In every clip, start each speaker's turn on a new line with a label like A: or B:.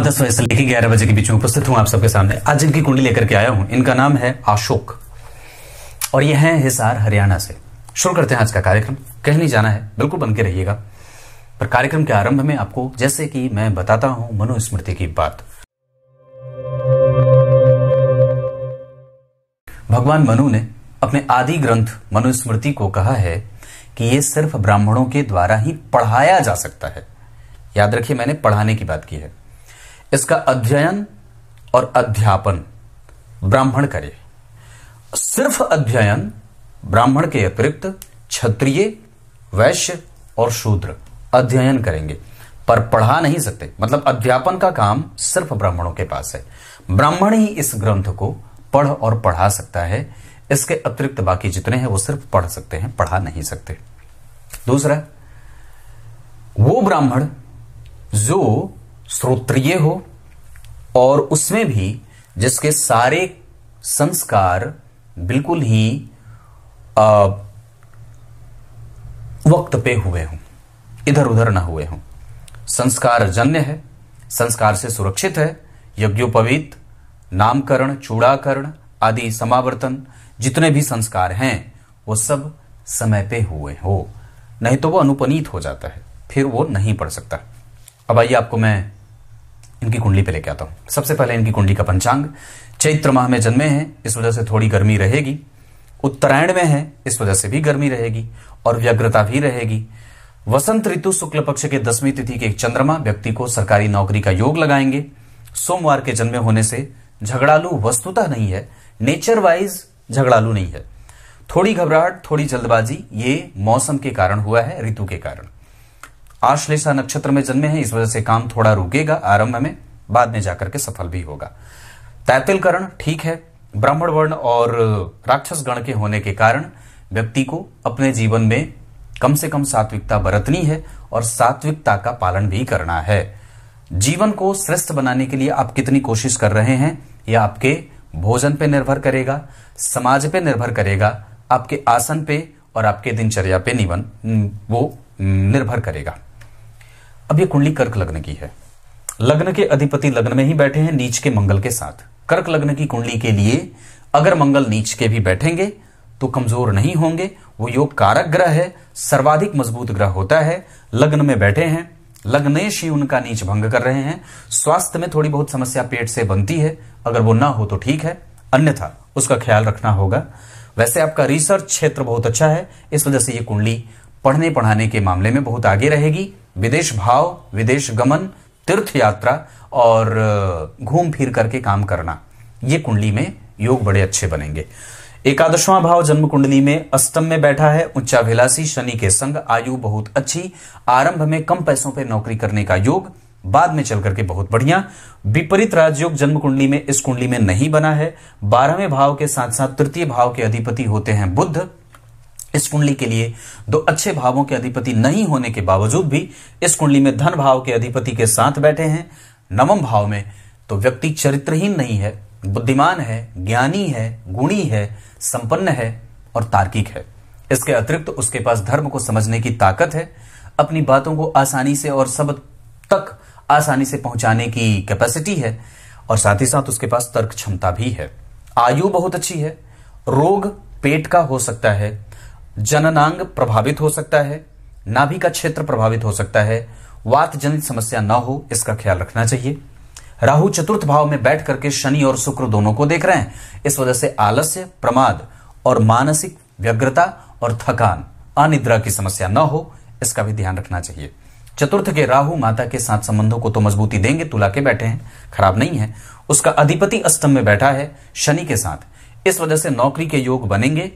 A: सुबह दस बजे से लेकर ग्यारह बजे के बीच में उपस्थित हूँ आप सबके सामने आज इनकी कुंडली लेकर के आया हूँ इनका नाम है अशोक और ये हैं हिसार हरियाणा से शुरू करते हैं आज का कार्यक्रम कहीं नहीं जाना है बिल्कुल बन के रहिएगा पर कार्यक्रम के आरंभ में आपको जैसे कि मैं बताता हूं मनुस्मृति की बात भगवान मनु ने अपने आदि ग्रंथ मनुस्मृति को कहा है कि यह सिर्फ ब्राह्मणों के द्वारा ही पढ़ाया जा सकता है याद रखिए मैंने पढ़ाने की बात की है इसका अध्ययन और अध्यापन ब्राह्मण करे सिर्फ अध्ययन ब्राह्मण के अतिरिक्त क्षत्रिय वैश्य और शूद्र अध्ययन करेंगे पर पढ़ा नहीं सकते मतलब अध्यापन का काम सिर्फ ब्राह्मणों के पास है ब्राह्मण ही इस ग्रंथ को पढ़ और पढ़ा सकता है इसके अतिरिक्त बाकी जितने हैं वो सिर्फ पढ़ सकते हैं पढ़ा नहीं सकते दूसरा वो ब्राह्मण जो श्रोत्रिय हो और उसमें भी जिसके सारे संस्कार बिल्कुल ही आ, वक्त पे हुए हों इधर उधर ना हुए हों संस्कार जन्य है संस्कार से सुरक्षित है यज्ञोपवीत नामकरण चूड़ाकरण आदि समावर्तन जितने भी संस्कार हैं वो सब समय पे हुए हो नहीं तो वो अनुपनीत हो जाता है फिर वो नहीं पढ़ सकता अब आइए आपको मैं इनकी कुंडली पे लेके आता हूं सबसे पहले इनकी कुंडली का पंचांग चैत्र माह में जन्मे हैं इस वजह से थोड़ी गर्मी रहेगी उत्तरायण में है इस वजह से भी गर्मी रहेगी और व्यग्रता भी रहेगी वसंत ऋतु शुक्ल पक्ष के दसवीं तिथि के चंद्रमा व्यक्ति को सरकारी नौकरी का योग लगाएंगे सोमवार के जन्मे होने से झगड़ालू वस्तुतः नहीं है नेचर वाइज झगड़ालू नहीं है थोड़ी घबराहट थोड़ी जल्दबाजी ये मौसम के कारण हुआ है ऋतु के कारण आश्लेषा नक्षत्र में जन्मे हैं इस वजह से काम थोड़ा रुकेगा आरंभ में बाद में जाकर के सफल भी होगा तैतिलकरण ठीक है ब्राह्मण वर्ण और राक्षस गण के होने के कारण व्यक्ति को अपने जीवन में कम से कम सात्विकता बरतनी है और सात्विकता का पालन भी करना है जीवन को श्रेष्ठ बनाने के लिए आप कितनी कोशिश कर रहे हैं यह आपके भोजन पर निर्भर करेगा समाज पर निर्भर करेगा आपके आसन पे और आपके दिनचर्या पे निवन वो निर्भर करेगा अब ये कुंडली कर्क लग्न की है लग्न के अधिपति लग्न में ही बैठे हैं नीच के मंगल के साथ कर्क लग्न की कुंडली के लिए अगर मंगल नीच के भी बैठेंगे तो कमजोर नहीं होंगे वो योग कारक ग्रह है सर्वाधिक मजबूत ग्रह होता है लग्न में बैठे हैं लग्नेश ही उनका नीच भंग कर रहे हैं स्वास्थ्य में थोड़ी बहुत समस्या पेट से बनती है अगर वो ना हो तो ठीक है अन्यथा उसका ख्याल रखना होगा वैसे आपका रिसर्च क्षेत्र बहुत अच्छा है इस वजह से ये कुंडली पढ़ने पढ़ाने के मामले में बहुत आगे रहेगी विदेश भाव विदेश गमन तीर्थ यात्रा और घूम फिर करके काम करना ये कुंडली में योग बड़े अच्छे बनेंगे एकादशवां भाव जन्म कुंडली में अष्टम में बैठा है उच्चाभिलाषी शनि के संग आयु बहुत अच्छी आरंभ में कम पैसों पर नौकरी करने का योग बाद में चल करके बहुत बढ़िया विपरीत राजयोग जन्म कुंडली में इस कुंडली में नहीं बना है बारहवें भाव के साथ साथ तृतीय भाव के अधिपति होते हैं बुद्ध इस कुंडली के लिए दो अच्छे भावों के अधिपति नहीं होने के बावजूद भी इस कुंडली में धन भाव के अधिपति के साथ बैठे हैं नवम भाव में तो व्यक्ति चरित्रहीन नहीं है बुद्धिमान है ज्ञानी है गुणी है संपन्न है और तार्किक है इसके अतिरिक्त तो उसके पास धर्म को समझने की ताकत है अपनी बातों को आसानी से और सब तक आसानी से पहुंचाने की कैपेसिटी है और साथ ही साथ उसके पास तर्क क्षमता भी है आयु बहुत अच्छी है रोग पेट का हो सकता है जननांग प्रभावित हो सकता है नाभि का क्षेत्र प्रभावित हो सकता है वात जनित समस्या ना हो इसका ख्याल रखना चाहिए राहु चतुर्थ भाव में बैठ करके शनि और शुक्र दोनों को देख रहे हैं इस वजह से आलस्य प्रमाद और मानसिक व्यग्रता और थकान अनिद्रा की समस्या न हो इसका भी ध्यान रखना चाहिए चतुर्थ के राहु माता के साथ संबंधों को तो मजबूती देंगे तुला के बैठे हैं खराब नहीं है उसका अधिपति अष्टम में बैठा है शनि के साथ इस वजह से नौकरी के योग बनेंगे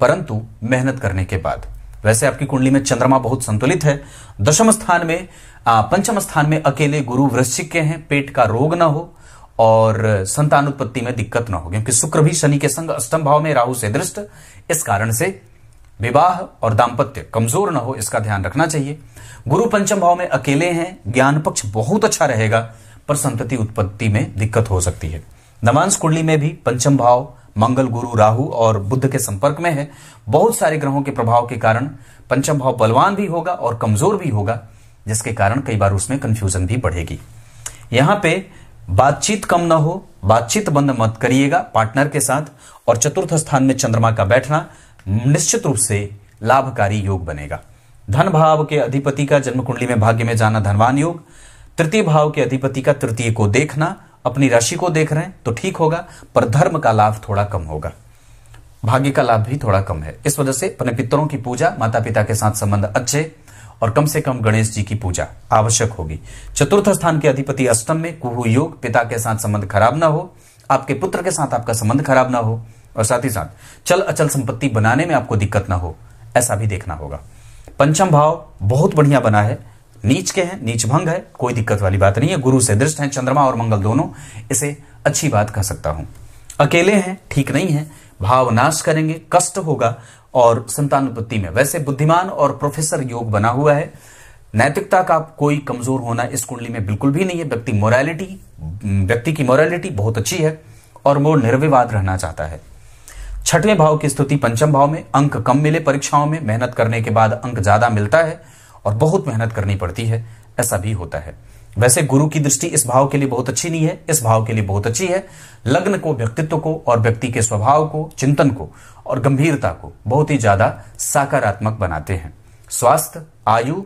A: परंतु मेहनत करने के बाद वैसे आपकी कुंडली में चंद्रमा बहुत संतुलित है दशम स्थान में पंचम स्थान में अकेले गुरु वृश्चिक के हैं पेट का रोग ना हो और संतान उत्पत्ति में दिक्कत ना हो क्योंकि शुक्र भी शनि के संग अष्टम भाव में राहु से दृष्ट इस कारण से विवाह और दाम्पत्य कमजोर ना हो इसका ध्यान रखना चाहिए गुरु पंचम भाव में अकेले हैं ज्ञान पक्ष बहुत अच्छा रहेगा पर संतति उत्पत्ति में दिक्कत हो सकती है नमांश कुंडली में भी पंचम भाव मंगल गुरु राहु और बुद्ध के संपर्क में है बहुत सारे ग्रहों के प्रभाव के कारण पंचम भाव बलवान भी होगा और कमजोर भी होगा जिसके कारण कई बार उसमें कंफ्यूजन भी बढ़ेगी यहां पे बातचीत कम ना हो बातचीत बंद मत करिएगा पार्टनर के साथ और चतुर्थ स्थान में चंद्रमा का बैठना निश्चित रूप से लाभकारी योग बनेगा धन भाव के अधिपति का जन्म कुंडली में भाग्य में जाना धनवान योग तृतीय भाव के अधिपति का तृतीय को देखना अपनी राशि को देख रहे हैं तो ठीक होगा पर धर्म का लाभ थोड़ा कम होगा भाग्य का लाभ भी थोड़ा कम है इस वजह से अपने पितरों की पूजा माता पिता के साथ संबंध अच्छे और कम से कम गणेश जी की पूजा आवश्यक होगी चतुर्थ स्थान के अधिपति अष्टम में कुहु योग पिता के साथ संबंध खराब ना हो आपके पुत्र के साथ आपका संबंध खराब ना हो और साथ ही साथ चल अचल संपत्ति बनाने में आपको दिक्कत ना हो ऐसा भी देखना होगा पंचम भाव बहुत बढ़िया बना है नीच के हैं नीच भंग है कोई दिक्कत वाली बात नहीं है गुरु से दृष्ट हैं चंद्रमा और मंगल दोनों इसे अच्छी बात कह सकता हूं अकेले हैं ठीक नहीं है भाव नाश करेंगे कष्ट होगा और संतान उत्पत्ति में वैसे बुद्धिमान और प्रोफेसर योग बना हुआ है नैतिकता का कोई कमजोर होना इस कुंडली में बिल्कुल भी नहीं है व्यक्ति मोरालिटी व्यक्ति की मोरालिटी बहुत अच्छी है और वो निर्विवाद रहना चाहता है छठवें भाव की स्तुति पंचम भाव में अंक कम मिले परीक्षाओं में मेहनत करने के बाद अंक ज्यादा मिलता है और बहुत मेहनत करनी पड़ती है ऐसा भी होता है वैसे गुरु की दृष्टि इस भाव के लिए बहुत अच्छी नहीं है इस भाव के लिए बहुत अच्छी है लग्न को व्यक्तित्व को और व्यक्ति के स्वभाव को चिंतन को और गंभीरता को बहुत ही ज्यादा सकारात्मक बनाते हैं स्वास्थ्य आयु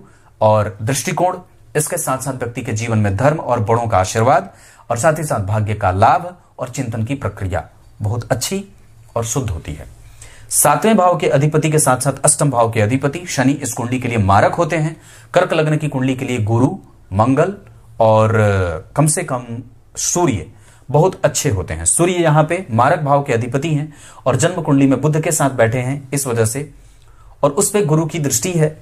A: और दृष्टिकोण इसके साथ साथ व्यक्ति के जीवन में धर्म और बड़ों का आशीर्वाद और साथ ही साथ भाग्य का लाभ और चिंतन की प्रक्रिया बहुत अच्छी और शुद्ध होती है सातवें भाव के अधिपति के साथ साथ अष्टम भाव के अधिपति शनि इस कुंडली के लिए मारक होते हैं कर्क लग्न की कुंडली के लिए गुरु मंगल और कम से कम सूर्य बहुत अच्छे होते हैं सूर्य यहां पे मारक भाव के अधिपति हैं और जन्म कुंडली में बुद्ध के साथ बैठे हैं इस वजह से और उस पर गुरु की दृष्टि है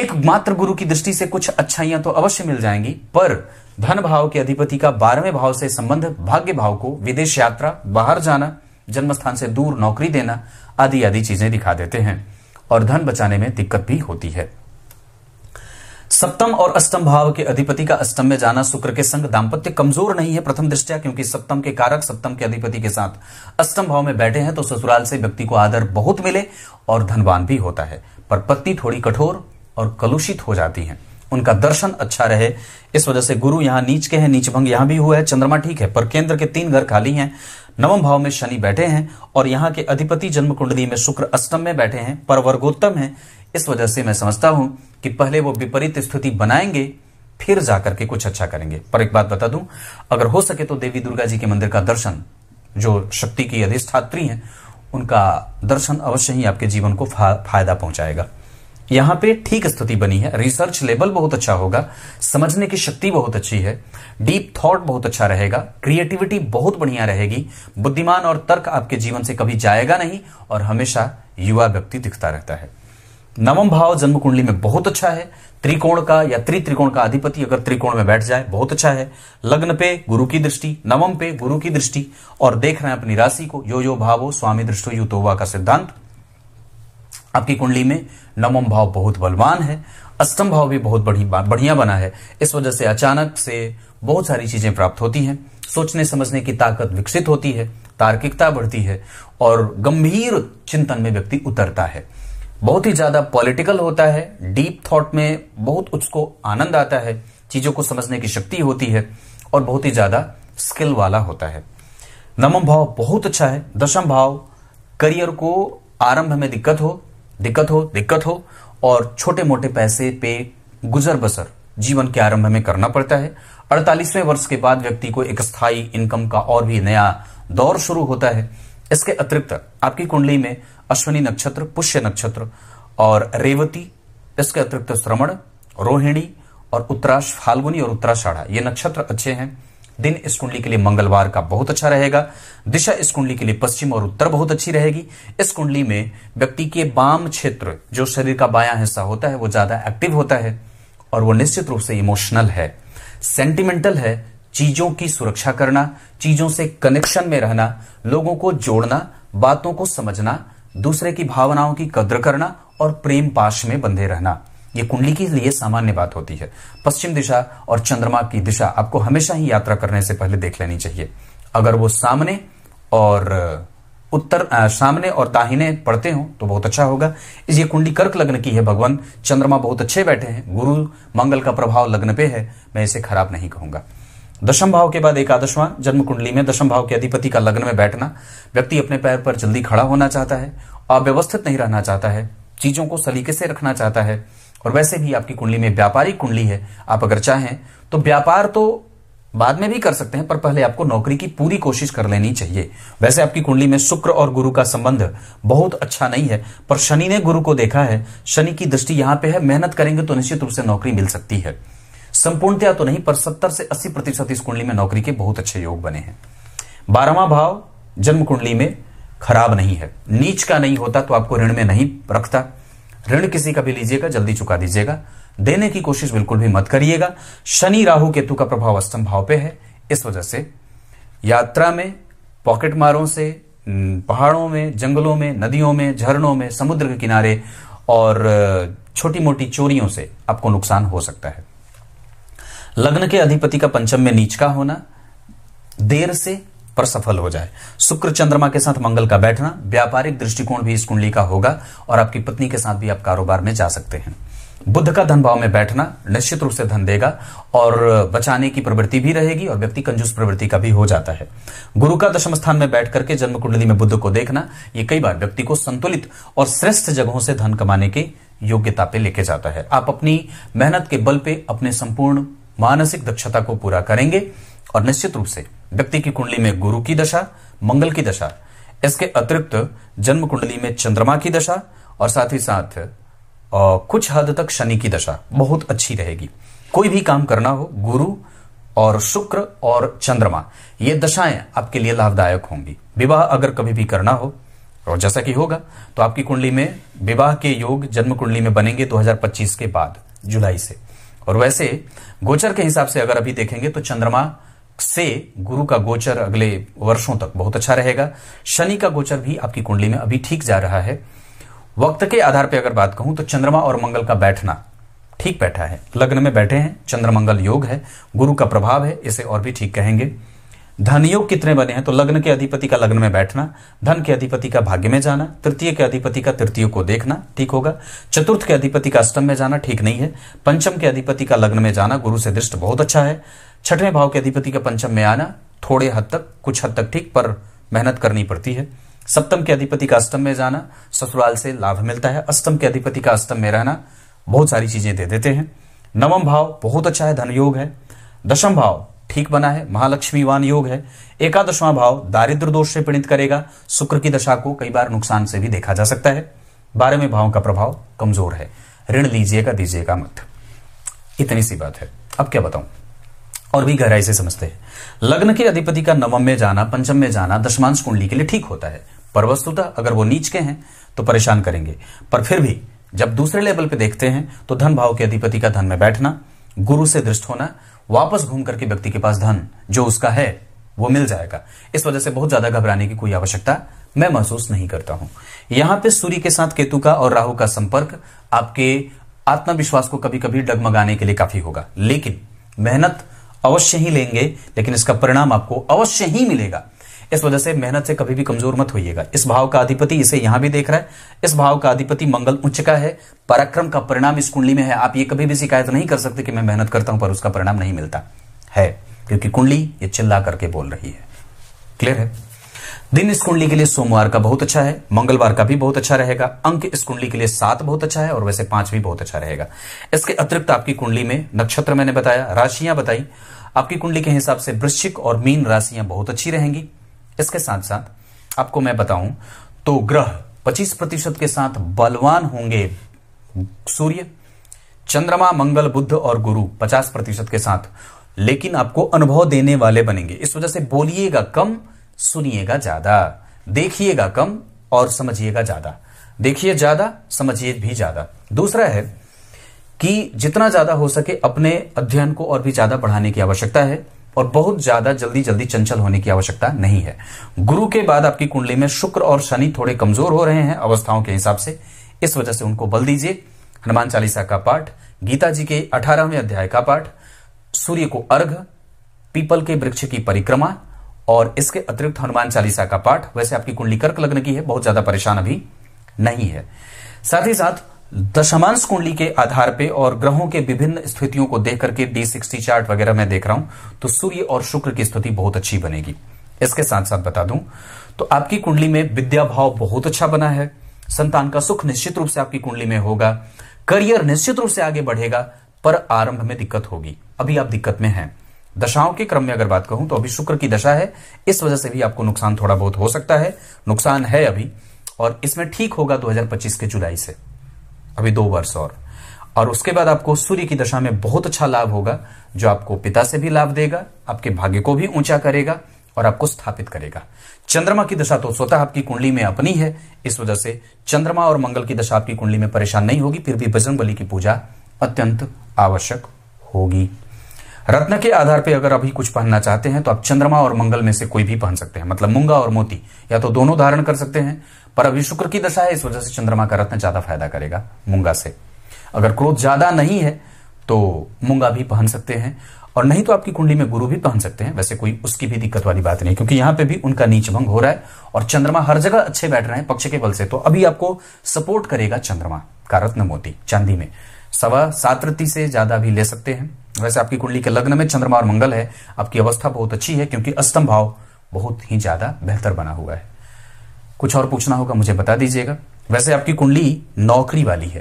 A: एकमात्र गुरु की दृष्टि से कुछ अच्छाइयां तो अवश्य मिल जाएंगी पर धन भाव के अधिपति का बारहवें भाव से संबंध भाग्य भाव को विदेश यात्रा बाहर जाना जन्म स्थान से दूर नौकरी देना आदि आदि चीजें दिखा देते हैं और धन बचाने में दिक्कत भी होती है सप्तम और अष्टम भाव के अधिपति का अष्टम में जाना शुक्र के संग दाम्पत्य कमजोर नहीं है प्रथम दृष्टया क्योंकि सप्तम के कारक सप्तम के अधिपति के साथ अष्टम भाव में बैठे हैं तो ससुराल से व्यक्ति को आदर बहुत मिले और धनवान भी होता है पर पत्नी थोड़ी कठोर और कलुषित हो जाती है उनका दर्शन अच्छा रहे इस वजह से गुरु यहाँ नीच के हैं नीच भंग यहां भी हुआ है चंद्रमा ठीक है पर केंद्र के तीन घर खाली हैं नवम भाव में शनि बैठे हैं और यहाँ के अधिपति जन्म कुंडली में शुक्र अष्टम में बैठे हैं पर वर्गोत्तम है इस वजह से मैं समझता हूं कि पहले वो विपरीत स्थिति बनाएंगे फिर जाकर के कुछ अच्छा करेंगे पर एक बात बता दूं अगर हो सके तो देवी दुर्गा जी के मंदिर का दर्शन जो शक्ति की अधिष्ठात्री हैं उनका दर्शन अवश्य ही आपके जीवन को फा, फायदा पहुंचाएगा यहां पे ठीक स्थिति बनी है रिसर्च लेवल बहुत अच्छा होगा समझने की शक्ति बहुत अच्छी है डीप थॉट बहुत अच्छा रहेगा क्रिएटिविटी बहुत बढ़िया रहेगी बुद्धिमान और तर्क आपके जीवन से कभी जाएगा नहीं और हमेशा युवा व्यक्ति दिखता रहता है नवम भाव जन्म कुंडली में बहुत अच्छा है त्रिकोण का या त्रि त्रिकोण का अधिपति अगर त्रिकोण में बैठ जाए बहुत अच्छा है लग्न पे गुरु की दृष्टि नवम पे गुरु की दृष्टि और देख रहे हैं अपनी राशि को यो यो भावो स्वामी दृष्टो युतोवा का सिद्धांत आपकी कुंडली में नवम भाव बहुत बलवान है अष्टम भाव भी बहुत बड़ी बढ़िया बना है इस वजह से अचानक से बहुत सारी चीजें प्राप्त होती हैं सोचने समझने की ताकत विकसित होती है तार्किकता बढ़ती है और गंभीर चिंतन में व्यक्ति उतरता है बहुत ही ज्यादा पॉलिटिकल होता है डीप थॉट में बहुत उसको आनंद आता है चीजों को समझने की शक्ति होती है और बहुत ही ज्यादा स्किल वाला होता है नवम भाव बहुत अच्छा है दशम भाव करियर को आरंभ में दिक्कत हो दिक्कत हो दिक्कत हो और छोटे मोटे पैसे पे गुजर बसर जीवन के आरंभ में करना पड़ता है अड़तालीसवें वर्ष के बाद व्यक्ति को एक स्थायी इनकम का और भी नया दौर शुरू होता है इसके अतिरिक्त आपकी कुंडली में अश्वनी नक्षत्र पुष्य नक्षत्र और रेवती इसके अतिरिक्त श्रवण रोहिणी और उत्तराश फाल्गुनी और उत्तराषाढ़ा ये नक्षत्र अच्छे हैं दिन इस कुंडली के लिए मंगलवार का बहुत अच्छा रहेगा दिशा इस कुंडली के लिए पश्चिम और उत्तर बहुत अच्छी रहेगी इस कुंडली में व्यक्ति के बाम क्षेत्र जो शरीर का बाया हिस्सा होता है वो ज्यादा एक्टिव होता है और वो निश्चित रूप से इमोशनल है सेंटिमेंटल है चीजों की सुरक्षा करना चीजों से कनेक्शन में रहना लोगों को जोड़ना बातों को समझना दूसरे की भावनाओं की कद्र करना और प्रेम पाश में बंधे रहना ये कुंडली के लिए सामान्य बात होती है पश्चिम दिशा और चंद्रमा की दिशा आपको हमेशा ही यात्रा करने से पहले देख लेनी चाहिए अगर वो सामने और उत्तर आ, सामने और ताहिने पढ़ते हो तो बहुत अच्छा होगा इस ये कुंडली कर्क लग्न की है भगवान चंद्रमा बहुत अच्छे बैठे हैं गुरु मंगल का प्रभाव लग्न पे है मैं इसे खराब नहीं कहूंगा दशम भाव के बाद एकादशवां जन्म कुंडली में दशम भाव के अधिपति का लग्न में बैठना व्यक्ति अपने पैर पर जल्दी खड़ा होना चाहता है अव्यवस्थित नहीं रहना चाहता है चीजों को सलीके से रखना चाहता है और वैसे भी आपकी कुंडली में व्यापारिक कुंडली है आप अगर चाहें तो व्यापार तो बाद में भी कर सकते हैं पर पहले आपको नौकरी की पूरी कोशिश कर लेनी चाहिए वैसे आपकी कुंडली में शुक्र और गुरु का संबंध बहुत अच्छा नहीं है पर शनि ने गुरु को देखा है शनि की दृष्टि यहां पे है मेहनत करेंगे तो निश्चित रूप से नौकरी मिल सकती है संपूर्णतया तो नहीं पर सत्तर से अस्सी प्रतिशत इस कुंडली में नौकरी के बहुत अच्छे योग बने हैं बारहवा भाव जन्म कुंडली में खराब नहीं है नीच का नहीं होता तो आपको ऋण में नहीं रखता ऋण किसी का भी लीजिएगा जल्दी चुका दीजिएगा देने की कोशिश बिल्कुल भी मत करिएगा शनि राहु केतु का प्रभाव अष्टम भाव पे है इस वजह से यात्रा में पॉकेट मारों से पहाड़ों में जंगलों में नदियों में झरनों में समुद्र के किनारे और छोटी मोटी चोरियों से आपको नुकसान हो सकता है लग्न के अधिपति का पंचम में नीच का होना देर से पर सफल हो जाए शुक्र चंद्रमा के साथ मंगल का बैठना व्यापारिक दृष्टिकोण भी इस कुंडली का होगा और आपकी पत्नी के साथ भी आप कारोबार में जा सकते हैं बुद्ध का धन भाव में बैठना निश्चित रूप से धन देगा और बचाने की प्रवृत्ति भी रहेगी और व्यक्ति कंजूस प्रवृत्ति का भी हो जाता है गुरु का दशम स्थान में बैठ करके जन्म कुंडली में बुद्ध को देखना ये कई बार व्यक्ति को संतुलित और श्रेष्ठ जगहों से धन कमाने के योग्यता पे लेके जाता है आप अपनी मेहनत के बल पे अपने संपूर्ण मानसिक दक्षता को पूरा करेंगे और निश्चित रूप से व्यक्ति की कुंडली में गुरु की दशा मंगल की दशा इसके अतिरिक्त जन्म कुंडली में चंद्रमा की दशा और साथ ही साथ कुछ हद तक शनि की दशा बहुत अच्छी रहेगी कोई भी काम करना हो गुरु और शुक्र और चंद्रमा ये दशाएं आपके लिए लाभदायक होंगी विवाह अगर कभी भी करना हो और जैसा कि होगा तो आपकी कुंडली में विवाह के योग जन्म कुंडली में बनेंगे 2025 के बाद जुलाई से और वैसे गोचर के हिसाब से अगर अभी देखेंगे तो चंद्रमा से गुरु का गोचर अगले वर्षों तक बहुत अच्छा रहेगा शनि का गोचर भी आपकी कुंडली में अभी ठीक जा रहा है वक्त के आधार पर अगर बात कहूं तो चंद्रमा और मंगल का बैठना ठीक बैठा है लग्न में बैठे हैं चंद्रमंगल योग है गुरु का प्रभाव है इसे और भी ठीक कहेंगे धन योग कितने बने हैं तो लग्न के अधिपति का लग्न में बैठना धन के अधिपति का भाग्य में जाना तृतीय के अधिपति का तृतीय को देखना ठीक होगा चतुर्थ के अधिपति का अष्टम में जाना ठीक नहीं है पंचम के अधिपति का लग्न में जाना गुरु से दृष्ट बहुत अच्छा है छठवें भाव के अधिपति का पंचम में आना थोड़े हद तक कुछ हद तक ठीक पर मेहनत करनी पड़ती है सप्तम के अधिपति का अष्टम में जाना ससुराल से लाभ मिलता है अष्टम के अधिपति का अष्टम में रहना बहुत सारी चीजें दे देते हैं नवम भाव बहुत अच्छा है धन योग है दशम भाव ठीक बना है महालक्ष्मीवान योग है एकादशवा भाव दारिद्र दोष से पीड़ित करेगा शुक्र की दशा को कई बार नुकसान से भी देखा जा सकता है बारहवें भाव का प्रभाव कमजोर है ऋण लीजिएगा दीजिएगा मत इतनी सी बात है अब क्या बताऊं और भी गहराई से समझते हैं लग्न के अधिपति का नवम में जाना पंचम में जाना दशमांश कुंडली के लिए ठीक होता है पर वस्तुता अगर वो नीच के हैं तो परेशान करेंगे पर फिर भी जब दूसरे लेवल पे देखते हैं तो धन भाव के अधिपति का धन में बैठना गुरु से दृष्ट होना वापस घूम करके व्यक्ति के पास धन जो उसका है वो मिल जाएगा इस वजह से बहुत ज्यादा घबराने की कोई आवश्यकता मैं महसूस नहीं करता हूं यहां पे सूर्य के साथ केतु का और राहु का संपर्क आपके आत्मविश्वास को कभी कभी डगमगाने के लिए काफी होगा लेकिन मेहनत अवश्य ही लेंगे लेकिन इसका परिणाम आपको अवश्य ही मिलेगा इस वजह से मेहनत से कभी भी कमजोर मत होइएगा इस भाव का अधिपति इसे यहां भी देख रहा है इस भाव का अधिपति मंगल उच्च का है पराक्रम का परिणाम इस कुंडली में है आप ये कभी भी शिकायत नहीं कर सकते कि मैं मेहनत करता हूं पर उसका परिणाम नहीं मिलता है क्योंकि कुंडली ये चिल्ला करके बोल रही है क्लियर है दिन इस कुंडली के लिए सोमवार का बहुत अच्छा है मंगलवार का भी बहुत अच्छा रहेगा अंक इस कुंडली के लिए सात बहुत अच्छा है और वैसे पांच भी बहुत अच्छा रहेगा इसके अतिरिक्त आपकी कुंडली में नक्षत्र मैंने बताया राशियां बताई आपकी कुंडली के हिसाब से वृश्चिक और मीन राशियां बहुत अच्छी रहेंगी इसके साथ साथ आपको मैं बताऊं तो ग्रह 25 प्रतिशत के साथ बलवान होंगे सूर्य चंद्रमा मंगल बुद्ध और गुरु 50 प्रतिशत के साथ लेकिन आपको अनुभव देने वाले बनेंगे इस वजह से बोलिएगा कम सुनिएगा ज्यादा देखिएगा कम और समझिएगा ज्यादा देखिए ज्यादा समझिए भी ज्यादा दूसरा है कि जितना ज्यादा हो सके अपने अध्ययन को और भी ज्यादा बढ़ाने की आवश्यकता है और बहुत ज्यादा जल्दी जल्दी चंचल होने की आवश्यकता नहीं है गुरु के बाद आपकी कुंडली में शुक्र और शनि थोड़े कमजोर हो रहे हैं अवस्थाओं के हिसाब से इस वजह से उनको बल दीजिए हनुमान चालीसा का पाठ गीता जी के अठारहवें अध्याय का पाठ सूर्य को अर्घ पीपल के वृक्ष की परिक्रमा और इसके अतिरिक्त हनुमान चालीसा का पाठ वैसे आपकी कुंडली कर्क लग्न की है बहुत ज्यादा परेशान अभी नहीं है साथ ही साथ दशमांश कुंडली के आधार पे और ग्रहों के विभिन्न स्थितियों को देख करके डी सिक्सटी चार्ट वगैरह मैं देख रहा हूं तो सूर्य और शुक्र की स्थिति बहुत अच्छी बनेगी इसके साथ साथ बता दूं तो आपकी कुंडली में विद्या भाव बहुत अच्छा बना है संतान का सुख निश्चित रूप से आपकी कुंडली में होगा करियर निश्चित रूप से आगे बढ़ेगा पर आरंभ में दिक्कत होगी अभी आप दिक्कत में हैं दशाओं के क्रम में अगर बात करूं तो अभी शुक्र की दशा है इस वजह से भी आपको नुकसान थोड़ा बहुत हो सकता है नुकसान है अभी और इसमें ठीक होगा 2025 के जुलाई से अभी दो वर्ष और और उसके बाद आपको सूर्य की दशा में बहुत अच्छा लाभ होगा जो आपको पिता से भी लाभ देगा आपके भाग्य को भी ऊंचा करेगा और आपको स्थापित करेगा चंद्रमा की दशा तो स्वतः आपकी कुंडली में अपनी है इस वजह से चंद्रमा और मंगल की दशा आपकी कुंडली में परेशान नहीं होगी फिर भी बजरंग बली की पूजा अत्यंत आवश्यक होगी रत्न के आधार पर अगर अभी कुछ पहनना चाहते हैं तो आप चंद्रमा और मंगल में से कोई भी पहन सकते हैं मतलब मुंगा और मोती या तो दोनों धारण कर सकते हैं पर अभी शुक्र की दशा है इस वजह से चंद्रमा का रत्न ज्यादा फायदा करेगा मुंगा से अगर क्रोध ज्यादा नहीं है तो मुंगा भी पहन सकते हैं और नहीं तो आपकी कुंडली में गुरु भी पहन सकते हैं वैसे कोई उसकी भी दिक्कत वाली बात नहीं क्योंकि यहां पे भी उनका नीच भंग हो रहा है और चंद्रमा हर जगह अच्छे बैठ रहे हैं पक्ष के बल से तो अभी आपको सपोर्ट करेगा चंद्रमा का रत्न मोती चांदी में सवा सात से ज्यादा भी ले सकते हैं वैसे आपकी कुंडली के लग्न में चंद्रमा और मंगल है आपकी अवस्था बहुत अच्छी है क्योंकि अस्तम भाव बहुत ही ज्यादा बेहतर बना हुआ है कुछ और पूछना होगा मुझे बता दीजिएगा वैसे आपकी कुंडली नौकरी वाली है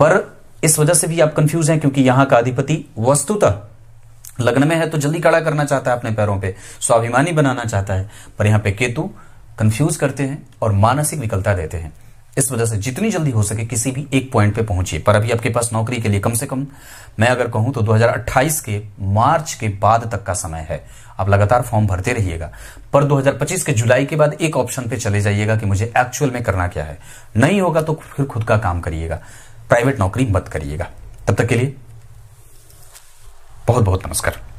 A: पर इस वजह से भी आप कंफ्यूज हैं क्योंकि यहां का अधिपति वस्तुतः लग्न में है तो जल्दी कड़ा करना चाहता है अपने पैरों पे स्वाभिमानी बनाना चाहता है पर यहां पे केतु कंफ्यूज करते हैं और मानसिक विकलता देते हैं इस वजह से जितनी जल्दी हो सके किसी भी एक पॉइंट पे पहुंचिए पर अभी आपके पास नौकरी के लिए कम से कम मैं अगर कहूं तो 2028 के मार्च के बाद तक का समय है आप लगातार फॉर्म भरते रहिएगा पर 2025 के जुलाई के बाद एक ऑप्शन पे चले जाइएगा कि मुझे एक्चुअल में करना क्या है नहीं होगा तो फिर खुद का काम करिएगा प्राइवेट नौकरी मत करिएगा तब तक के लिए बहुत बहुत नमस्कार